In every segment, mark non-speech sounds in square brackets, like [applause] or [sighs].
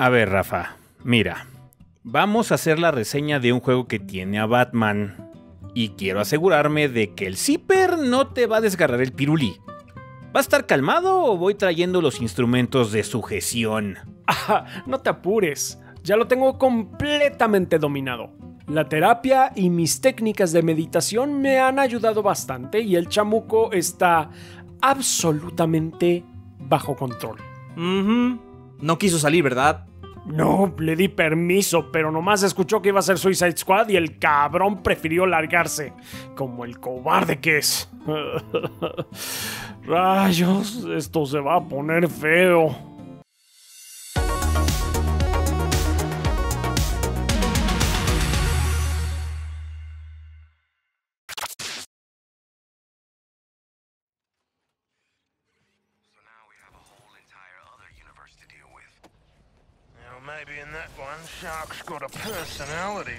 A ver, Rafa, mira. Vamos a hacer la reseña de un juego que tiene a Batman. Y quiero asegurarme de que el zipper no te va a desgarrar el pirulí. ¿Va a estar calmado o voy trayendo los instrumentos de sujeción? Ah, [laughs] no te apures, ya lo tengo completamente dominado. La terapia y mis técnicas de meditación me han ayudado bastante y el chamuco está absolutamente bajo control. No quiso salir, ¿verdad? No, le di permiso, pero nomás escuchó que iba a ser Suicide Squad y el cabrón prefirió largarse, como el cobarde que es. [laughs] Rayos, esto se va a poner feo. Shark's got a personality.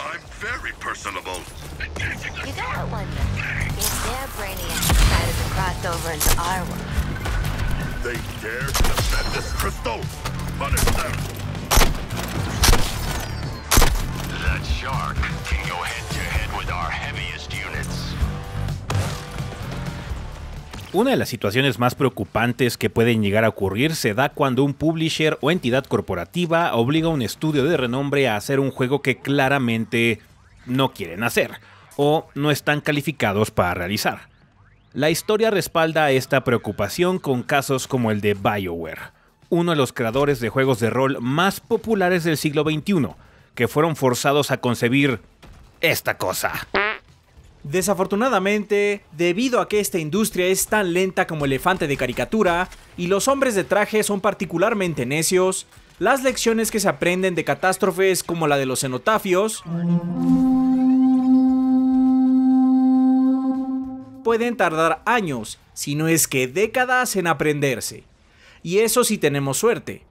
I'm very personable. You gotta wonder if their brainiac decided to cross over into our world. They dare to defend this crystal? Punish them! Una de las situaciones más preocupantes que pueden llegar a ocurrir se da cuando un publisher o entidad corporativa obliga a un estudio de renombre a hacer un juego que claramente no quieren hacer o no están calificados para realizar. La historia respalda esta preocupación con casos como el de BioWare, uno de los creadores de juegos de rol más populares del siglo XXI, que fueron forzados a concebir esta cosa. Desafortunadamente, debido a que esta industria es tan lenta como elefante de caricatura y los hombres de traje son particularmente necios, las lecciones que se aprenden de catástrofes como la de los cenotafios pueden tardar años, si no es que décadas en aprenderse. Y eso si sí tenemos suerte.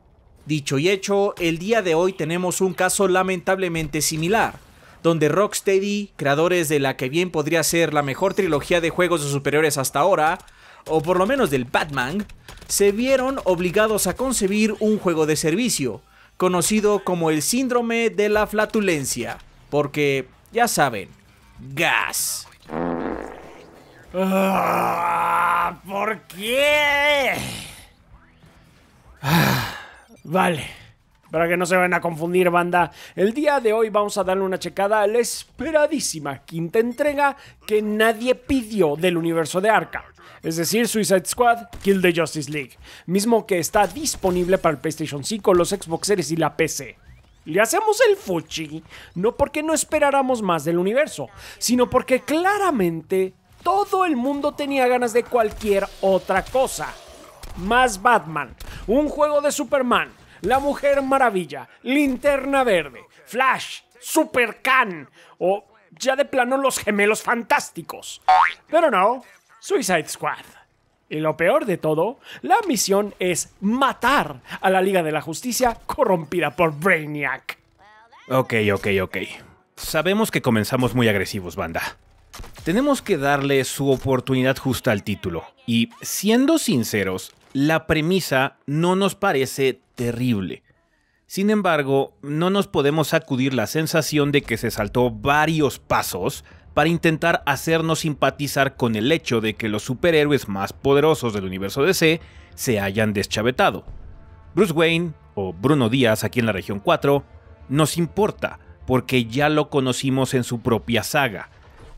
Dicho y hecho, el día de hoy tenemos un caso lamentablemente similar, donde Rocksteady, creadores de la que bien podría ser la mejor trilogía de juegos de superiores hasta ahora, o por lo menos del Batman, se vieron obligados a concebir un juego de servicio, conocido como el síndrome de la flatulencia, porque, ya saben, gas. Ah, ¿Por qué? Ah, vale. Para que no se vayan a confundir, banda, el día de hoy vamos a darle una checada a la esperadísima quinta entrega que nadie pidió del universo de Arca, Es decir, Suicide Squad, Kill the Justice League, mismo que está disponible para el PlayStation 5, los Xbox Series y la PC. Le hacemos el fuchi, no porque no esperáramos más del universo, sino porque claramente todo el mundo tenía ganas de cualquier otra cosa. Más Batman, un juego de Superman, la Mujer Maravilla, Linterna Verde, Flash, Super Khan o ya de plano los gemelos fantásticos. Pero no, Suicide Squad. Y lo peor de todo, la misión es matar a la Liga de la Justicia corrompida por Brainiac. Ok, ok, ok. Sabemos que comenzamos muy agresivos, banda. Tenemos que darle su oportunidad justa al título. Y siendo sinceros, la premisa no nos parece terrible. Sin embargo, no nos podemos sacudir la sensación de que se saltó varios pasos para intentar hacernos simpatizar con el hecho de que los superhéroes más poderosos del universo DC se hayan deschavetado. Bruce Wayne, o Bruno Díaz aquí en la región 4, nos importa porque ya lo conocimos en su propia saga.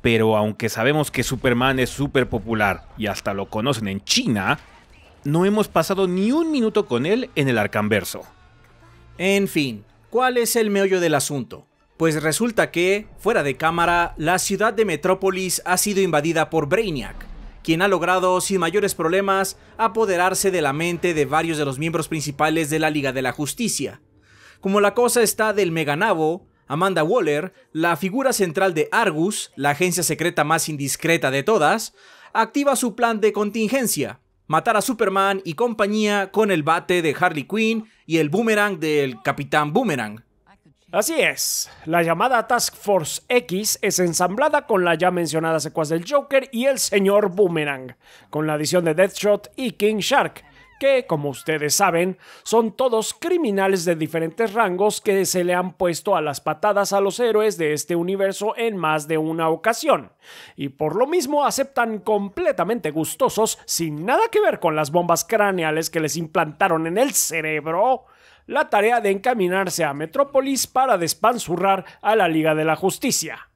Pero aunque sabemos que Superman es súper popular y hasta lo conocen en China, no hemos pasado ni un minuto con él en el arcanverso. En fin, ¿cuál es el meollo del asunto? Pues resulta que, fuera de cámara, la ciudad de Metrópolis ha sido invadida por Brainiac, quien ha logrado, sin mayores problemas, apoderarse de la mente de varios de los miembros principales de la Liga de la Justicia. Como la cosa está del meganabo, Amanda Waller, la figura central de Argus, la agencia secreta más indiscreta de todas, activa su plan de contingencia, matar a Superman y compañía con el bate de Harley Quinn y el boomerang del Capitán Boomerang. Así es, la llamada Task Force X es ensamblada con la ya mencionada secuaz del Joker y el señor Boomerang, con la adición de Deathshot y King Shark, que, como ustedes saben, son todos criminales de diferentes rangos que se le han puesto a las patadas a los héroes de este universo en más de una ocasión, y por lo mismo aceptan completamente gustosos, sin nada que ver con las bombas craneales que les implantaron en el cerebro, la tarea de encaminarse a Metrópolis para despanzurrar a la Liga de la Justicia.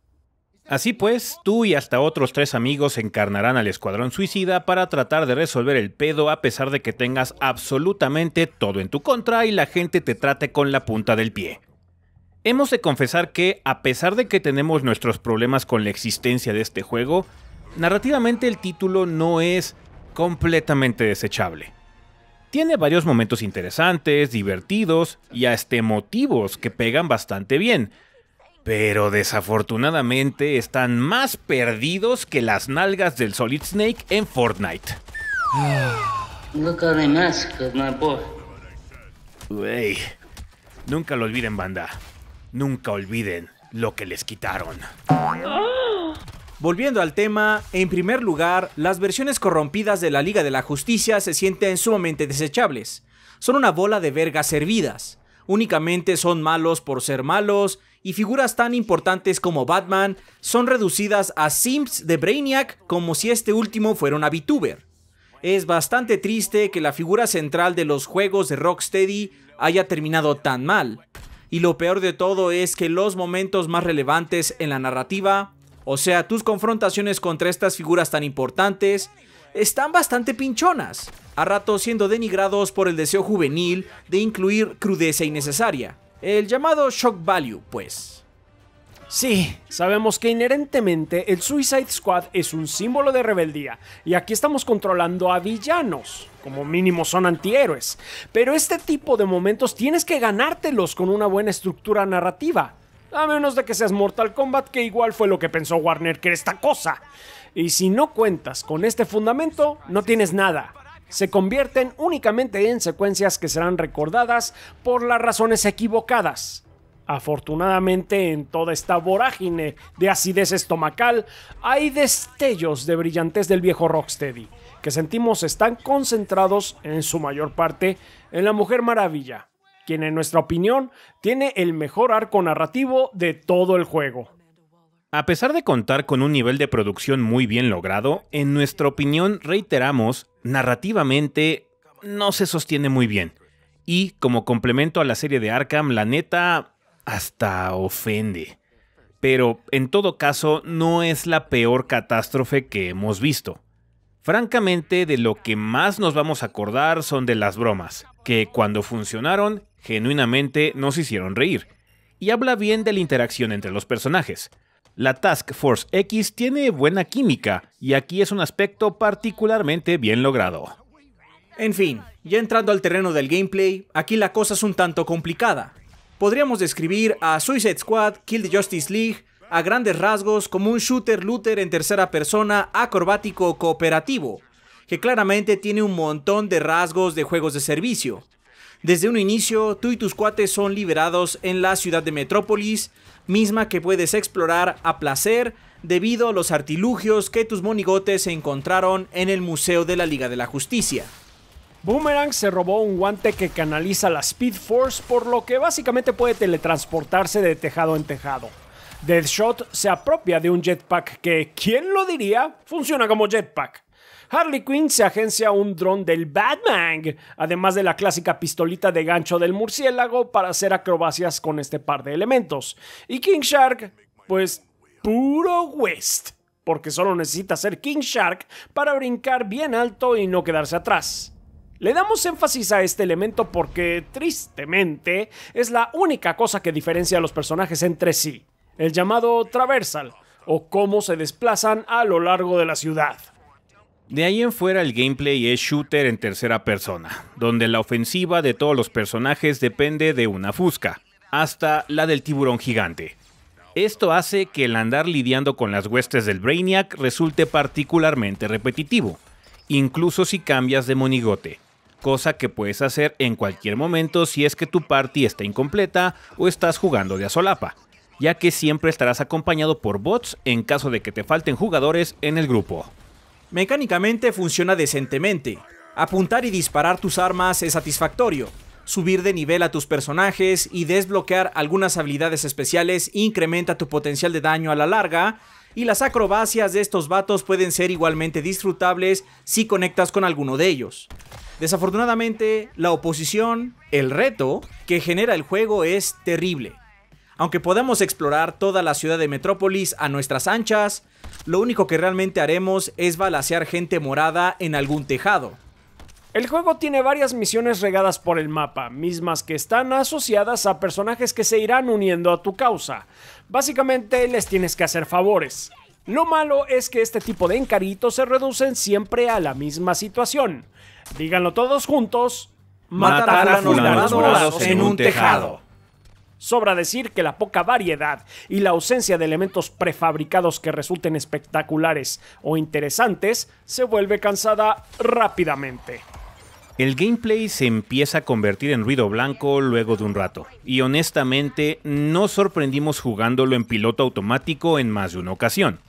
Así pues, tú y hasta otros tres amigos encarnarán al Escuadrón Suicida para tratar de resolver el pedo a pesar de que tengas absolutamente todo en tu contra y la gente te trate con la punta del pie. Hemos de confesar que, a pesar de que tenemos nuestros problemas con la existencia de este juego, narrativamente el título no es completamente desechable. Tiene varios momentos interesantes, divertidos y hasta emotivos que pegan bastante bien, pero desafortunadamente están más perdidos que las nalgas del Solid Snake en Fortnite. nunca lo olviden, banda. Nunca olviden lo que les quitaron. Volviendo al tema, en primer lugar, las versiones corrompidas de la Liga de la Justicia se sienten sumamente desechables. Son una bola de vergas servidas. Únicamente son malos por ser malos y figuras tan importantes como Batman son reducidas a sims de Brainiac como si este último fuera una VTuber. Es bastante triste que la figura central de los juegos de Rocksteady haya terminado tan mal. Y lo peor de todo es que los momentos más relevantes en la narrativa, o sea, tus confrontaciones contra estas figuras tan importantes, están bastante pinchonas, a ratos siendo denigrados por el deseo juvenil de incluir crudeza innecesaria. El llamado shock value, pues. Sí, sabemos que inherentemente el Suicide Squad es un símbolo de rebeldía, y aquí estamos controlando a villanos, como mínimo son antihéroes, pero este tipo de momentos tienes que ganártelos con una buena estructura narrativa, a menos de que seas Mortal Kombat, que igual fue lo que pensó Warner que era esta cosa. Y si no cuentas con este fundamento, no tienes nada se convierten únicamente en secuencias que serán recordadas por las razones equivocadas. Afortunadamente, en toda esta vorágine de acidez estomacal, hay destellos de brillantez del viejo Rocksteady, que sentimos están concentrados, en su mayor parte, en la Mujer Maravilla, quien en nuestra opinión tiene el mejor arco narrativo de todo el juego. A pesar de contar con un nivel de producción muy bien logrado, en nuestra opinión, reiteramos, narrativamente no se sostiene muy bien. Y como complemento a la serie de Arkham, la neta hasta ofende. Pero en todo caso, no es la peor catástrofe que hemos visto. Francamente, de lo que más nos vamos a acordar son de las bromas, que cuando funcionaron, genuinamente nos hicieron reír. Y habla bien de la interacción entre los personajes. La Task Force X tiene buena química y aquí es un aspecto particularmente bien logrado. En fin, ya entrando al terreno del gameplay, aquí la cosa es un tanto complicada. Podríamos describir a Suicide Squad, Kill the Justice League, a grandes rasgos como un shooter looter en tercera persona acrobático cooperativo, que claramente tiene un montón de rasgos de juegos de servicio. Desde un inicio, tú y tus cuates son liberados en la ciudad de Metrópolis, misma que puedes explorar a placer debido a los artilugios que tus monigotes encontraron en el Museo de la Liga de la Justicia. Boomerang se robó un guante que canaliza la Speed Force, por lo que básicamente puede teletransportarse de tejado en tejado. Deadshot se apropia de un jetpack que, ¿quién lo diría?, funciona como jetpack. Harley Quinn se agencia un dron del Batman, además de la clásica pistolita de gancho del murciélago para hacer acrobacias con este par de elementos. Y King Shark, pues puro West, porque solo necesita ser King Shark para brincar bien alto y no quedarse atrás. Le damos énfasis a este elemento porque, tristemente, es la única cosa que diferencia a los personajes entre sí, el llamado traversal, o cómo se desplazan a lo largo de la ciudad. De ahí en fuera el gameplay es shooter en tercera persona, donde la ofensiva de todos los personajes depende de una fusca, hasta la del tiburón gigante. Esto hace que el andar lidiando con las huestes del Brainiac resulte particularmente repetitivo, incluso si cambias de monigote, cosa que puedes hacer en cualquier momento si es que tu party está incompleta o estás jugando de a solapa, ya que siempre estarás acompañado por bots en caso de que te falten jugadores en el grupo. Mecánicamente funciona decentemente. Apuntar y disparar tus armas es satisfactorio. Subir de nivel a tus personajes y desbloquear algunas habilidades especiales incrementa tu potencial de daño a la larga, y las acrobacias de estos vatos pueden ser igualmente disfrutables si conectas con alguno de ellos. Desafortunadamente, la oposición, el reto que genera el juego es terrible. Aunque podamos explorar toda la ciudad de Metrópolis a nuestras anchas, lo único que realmente haremos es balasear gente morada en algún tejado. El juego tiene varias misiones regadas por el mapa, mismas que están asociadas a personajes que se irán uniendo a tu causa. Básicamente les tienes que hacer favores. Lo malo es que este tipo de encaritos se reducen siempre a la misma situación. Díganlo todos juntos. Matar, a, a los morados en un tejado. Sobra decir que la poca variedad y la ausencia de elementos prefabricados que resulten espectaculares o interesantes se vuelve cansada rápidamente. El gameplay se empieza a convertir en ruido blanco luego de un rato, y honestamente nos sorprendimos jugándolo en piloto automático en más de una ocasión.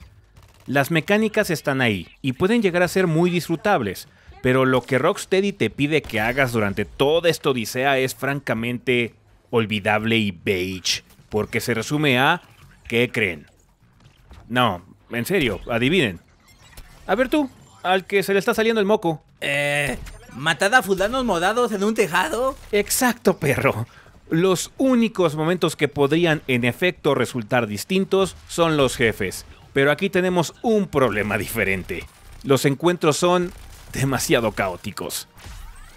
Las mecánicas están ahí y pueden llegar a ser muy disfrutables, pero lo que Rocksteady te pide que hagas durante toda esta odisea es francamente olvidable y beige. Porque se resume a... ¿Qué creen? No, en serio, adivinen. A ver tú, al que se le está saliendo el moco. Eh... ¿Matada a fulanos modados en un tejado? Exacto, perro. Los únicos momentos que podrían en efecto resultar distintos son los jefes. Pero aquí tenemos un problema diferente. Los encuentros son demasiado caóticos.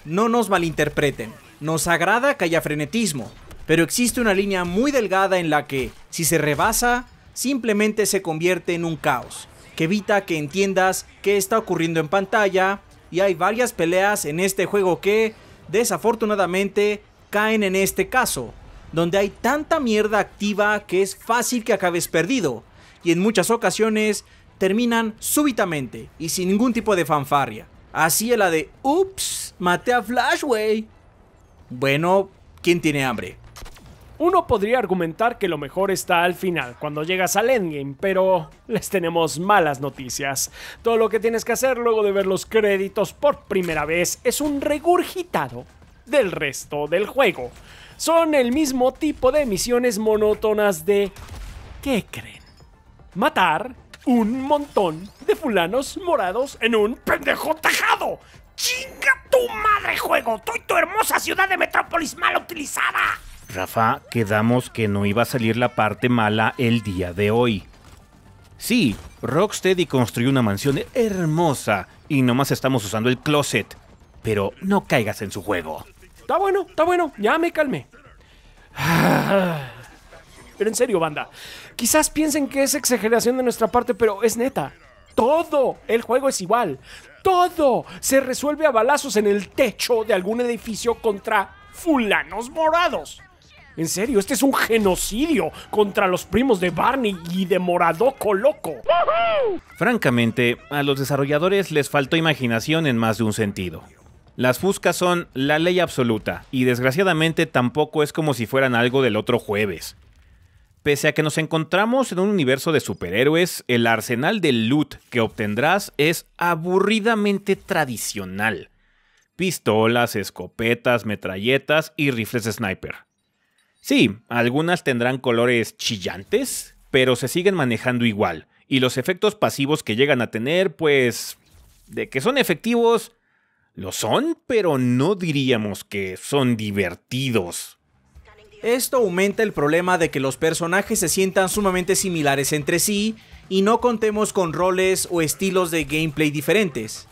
No nos malinterpreten. Nos agrada que haya frenetismo, pero existe una línea muy delgada en la que, si se rebasa, simplemente se convierte en un caos, que evita que entiendas qué está ocurriendo en pantalla, y hay varias peleas en este juego que, desafortunadamente, caen en este caso, donde hay tanta mierda activa que es fácil que acabes perdido, y en muchas ocasiones terminan súbitamente y sin ningún tipo de fanfarria. Así es la de, ups, maté a Flashway. Bueno, ¿quién tiene hambre? Uno podría argumentar que lo mejor está al final, cuando llegas al endgame, pero les tenemos malas noticias. Todo lo que tienes que hacer luego de ver los créditos por primera vez es un regurgitado del resto del juego. Son el mismo tipo de misiones monótonas de... ¿Qué creen? Matar un montón de fulanos morados en un pendejo tajado. ¡Chinga tu madre juego! y tu hermosa ciudad de metrópolis mal utilizada! Rafa, quedamos que no iba a salir la parte mala el día de hoy. Sí, Rocksteady construyó una mansión hermosa y nomás estamos usando el closet. Pero no caigas en su juego. Está bueno, está bueno, ya me calmé. [sighs] Pero en serio, banda, quizás piensen que es exageración de nuestra parte, pero es neta. Todo el juego es igual. Todo se resuelve a balazos en el techo de algún edificio contra fulanos morados. En serio, este es un genocidio contra los primos de Barney y de Moradoco Loco. Francamente, a los desarrolladores les faltó imaginación en más de un sentido. Las fuscas son la ley absoluta, y desgraciadamente tampoco es como si fueran algo del otro jueves. Pese a que nos encontramos en un universo de superhéroes, el arsenal de loot que obtendrás es aburridamente tradicional. Pistolas, escopetas, metralletas y rifles sniper. Sí, algunas tendrán colores chillantes, pero se siguen manejando igual. Y los efectos pasivos que llegan a tener, pues... De que son efectivos, lo son, pero no diríamos que son divertidos. Esto aumenta el problema de que los personajes se sientan sumamente similares entre sí y no contemos con roles o estilos de gameplay diferentes.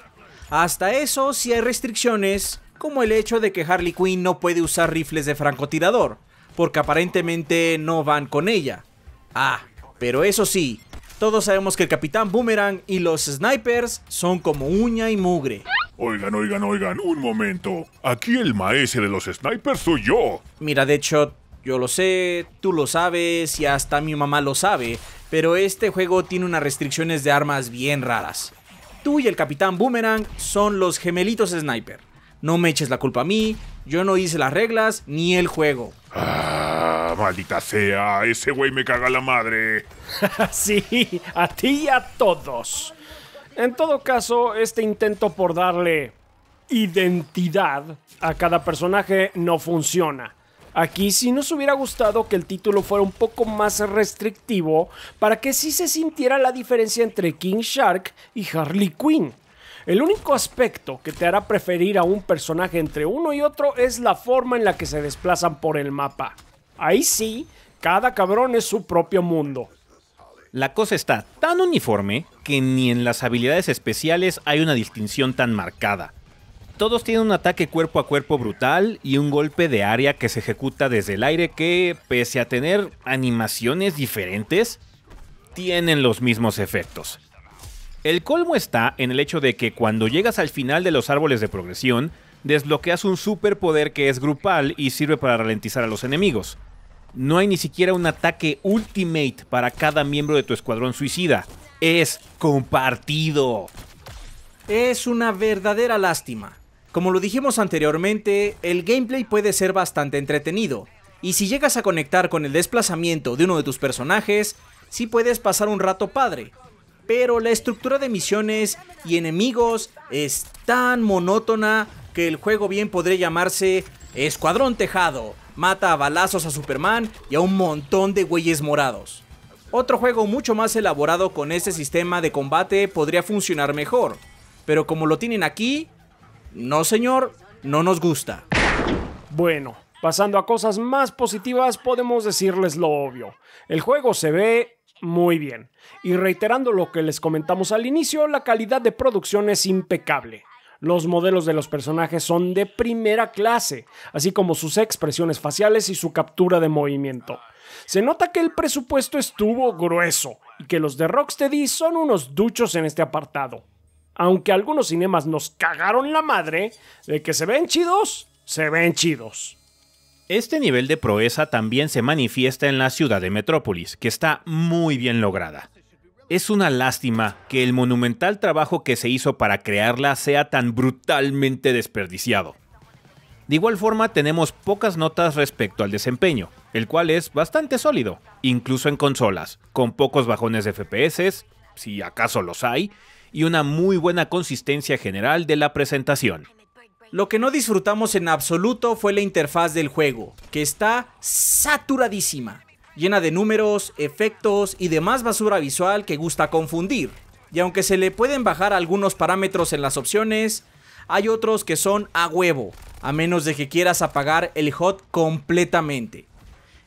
Hasta eso si sí hay restricciones, como el hecho de que Harley Quinn no puede usar rifles de francotirador, porque aparentemente no van con ella. Ah, pero eso sí, todos sabemos que el Capitán Boomerang y los snipers son como uña y mugre. Oigan, oigan, oigan, un momento. Aquí el maestro de los snipers soy yo. Mira, de hecho, yo lo sé, tú lo sabes y hasta mi mamá lo sabe, pero este juego tiene unas restricciones de armas bien raras. Tú y el Capitán Boomerang son los gemelitos sniper. No me eches la culpa a mí, yo no hice las reglas ni el juego. Ah, maldita sea, ese güey me caga la madre. [laughs] sí, a ti y a todos. En todo caso, este intento por darle identidad a cada personaje no funciona. Aquí sí nos hubiera gustado que el título fuera un poco más restrictivo para que sí se sintiera la diferencia entre King Shark y Harley Quinn. El único aspecto que te hará preferir a un personaje entre uno y otro es la forma en la que se desplazan por el mapa. Ahí sí, cada cabrón es su propio mundo. La cosa está tan uniforme que ni en las habilidades especiales hay una distinción tan marcada. Todos tienen un ataque cuerpo a cuerpo brutal y un golpe de área que se ejecuta desde el aire que, pese a tener animaciones diferentes, tienen los mismos efectos. El colmo está en el hecho de que cuando llegas al final de los árboles de progresión, desbloqueas un superpoder que es grupal y sirve para ralentizar a los enemigos. No hay ni siquiera un ataque ultimate para cada miembro de tu escuadrón suicida. Es compartido. Es una verdadera lástima. Como lo dijimos anteriormente, el gameplay puede ser bastante entretenido, y si llegas a conectar con el desplazamiento de uno de tus personajes, sí puedes pasar un rato padre, pero la estructura de misiones y enemigos es tan monótona que el juego bien podría llamarse Escuadrón Tejado, mata a balazos a Superman y a un montón de güeyes morados. Otro juego mucho más elaborado con este sistema de combate podría funcionar mejor, pero como lo tienen aquí, no señor, no nos gusta. Bueno, pasando a cosas más positivas, podemos decirles lo obvio. El juego se ve muy bien. Y reiterando lo que les comentamos al inicio, la calidad de producción es impecable. Los modelos de los personajes son de primera clase, así como sus expresiones faciales y su captura de movimiento. Se nota que el presupuesto estuvo grueso y que los de Rocksteady son unos duchos en este apartado. Aunque algunos cinemas nos cagaron la madre, de que se ven chidos, se ven chidos. Este nivel de proeza también se manifiesta en la ciudad de Metrópolis, que está muy bien lograda. Es una lástima que el monumental trabajo que se hizo para crearla sea tan brutalmente desperdiciado. De igual forma tenemos pocas notas respecto al desempeño, el cual es bastante sólido, incluso en consolas, con pocos bajones de FPS, si acaso los hay, y una muy buena consistencia general de la presentación. Lo que no disfrutamos en absoluto fue la interfaz del juego, que está saturadísima, llena de números, efectos y demás basura visual que gusta confundir. Y aunque se le pueden bajar algunos parámetros en las opciones, hay otros que son a huevo, a menos de que quieras apagar el HOT completamente.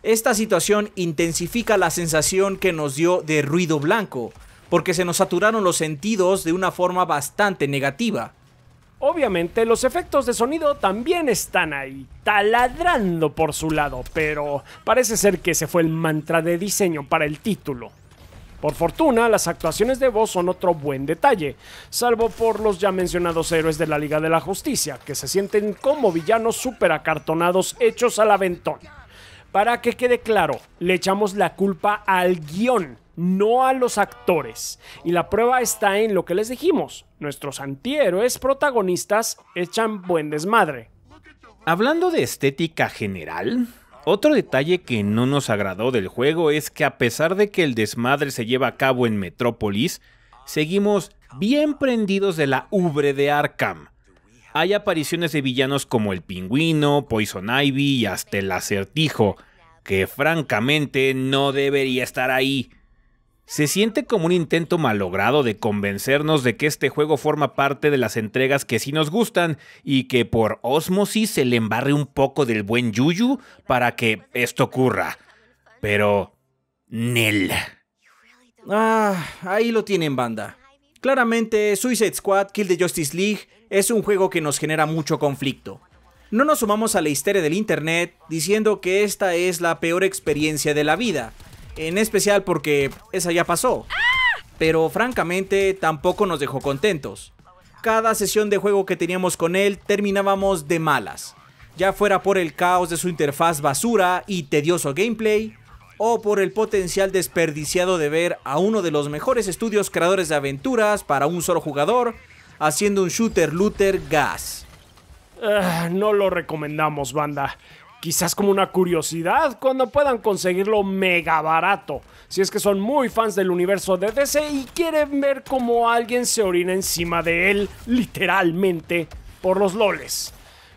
Esta situación intensifica la sensación que nos dio de ruido blanco, porque se nos saturaron los sentidos de una forma bastante negativa. Obviamente los efectos de sonido también están ahí, taladrando por su lado, pero parece ser que ese fue el mantra de diseño para el título. Por fortuna, las actuaciones de voz son otro buen detalle, salvo por los ya mencionados héroes de la Liga de la Justicia, que se sienten como villanos súper acartonados hechos al aventón. Para que quede claro, le echamos la culpa al guión, no a los actores. Y la prueba está en lo que les dijimos. Nuestros antihéroes protagonistas echan buen desmadre. Hablando de estética general, otro detalle que no nos agradó del juego es que a pesar de que el desmadre se lleva a cabo en Metrópolis, seguimos bien prendidos de la ubre de Arkham. Hay apariciones de villanos como el pingüino, Poison Ivy y hasta el acertijo, que francamente no debería estar ahí. Se siente como un intento malogrado de convencernos de que este juego forma parte de las entregas que sí nos gustan y que por osmosis se le embarre un poco del buen yuyu para que esto ocurra. Pero... Nel. Ah, ahí lo tienen banda. Claramente, Suicide Squad Kill the Justice League es un juego que nos genera mucho conflicto. No nos sumamos a la histeria del internet diciendo que esta es la peor experiencia de la vida, en especial porque esa ya pasó. Pero francamente tampoco nos dejó contentos. Cada sesión de juego que teníamos con él terminábamos de malas. Ya fuera por el caos de su interfaz basura y tedioso gameplay, o por el potencial desperdiciado de ver a uno de los mejores estudios creadores de aventuras para un solo jugador haciendo un shooter looter gas. Ah, no lo recomendamos, banda quizás como una curiosidad cuando puedan conseguirlo mega barato. Si es que son muy fans del universo de DC y quieren ver cómo alguien se orina encima de él, literalmente, por los loles.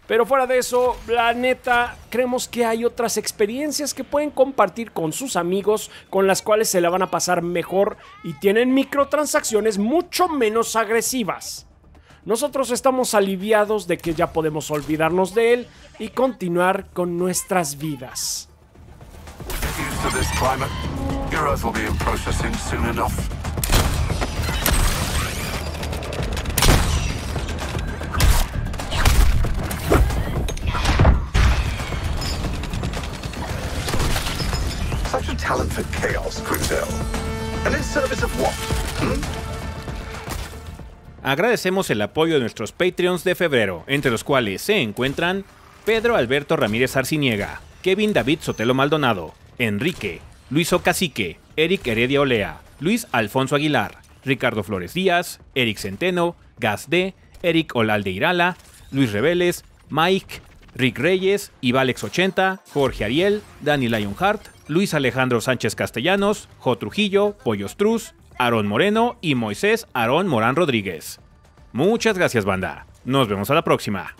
Pero fuera de eso, la neta, creemos que hay otras experiencias que pueden compartir con sus amigos, con las cuales se la van a pasar mejor y tienen microtransacciones mucho menos agresivas. Nosotros estamos aliviados de que ya podemos olvidarnos de él y continuar con nuestras vidas. Such a talent for chaos, Quintel. And in service of what? Hmm? Agradecemos el apoyo de nuestros Patreons de febrero, entre los cuales se encuentran Pedro Alberto Ramírez Arciniega, Kevin David Sotelo Maldonado, Enrique, Luis Ocacique, Eric Heredia Olea, Luis Alfonso Aguilar, Ricardo Flores Díaz, Eric Centeno, Gas D, Eric Olalde Irala, Luis Reveles, Mike, Rick Reyes, Ivalex80, Jorge Ariel, Dani Lionheart, Luis Alejandro Sánchez Castellanos, Jo Trujillo, Pollos Truz, aaron Moreno y Moisés Aarón Morán Rodríguez. Muchas gracias, banda. Nos vemos a la próxima.